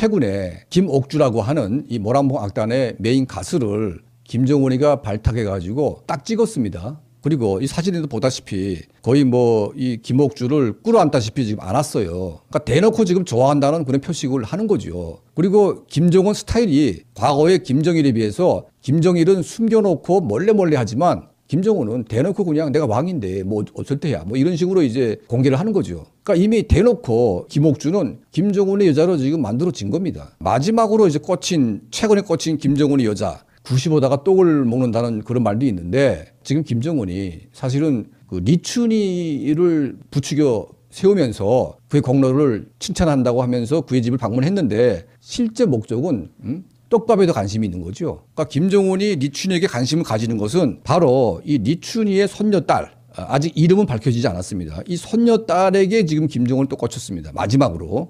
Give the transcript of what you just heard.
최근에 김옥주라고 하는 이 모란봉 악단의 메인 가수를 김정은이가 발탁해가지고 딱 찍었습니다. 그리고 이 사진에도 보다시피 거의 뭐 이 김옥주를 끌어안다시피 지금 안았어요. 그러니까 대놓고 지금 좋아한다는 그런 표식을 하는 거죠. 그리고 김정은 스타일이 과거의 김정일에 비해서 김정일은 숨겨놓고 멀레멀레 하지만 김정은은 대놓고 그냥 내가 왕인데 뭐 어쩔 때야 뭐 이런 식으로 이제 공개를 하는 거죠. 그러니까 이미 대놓고 김옥주는 김정은의 여자로 지금 만들어진 겁니다. 마지막으로 이제 꽂힌 최근에 꽂힌 김정은의 여자 95다가 똑을 먹는다는 그런 말도 있는데 지금 김정은이 사실은 그 리춘이를 부추겨 세우면서 그의 공로를 칭찬한다고 하면서 그의 집을 방문했는데 실제 목적은 음? 떡밥에도 관심이 있는 거죠. 그러니까 김정은이 니춘이에게 관심을 가지는 것은 바로 이 니춘이의 손녀딸 아, 아직 이름은 밝혀지지 않았습니다. 이 손녀딸에게 지금 김정은을 또 꽂혔습니다. 마지막으로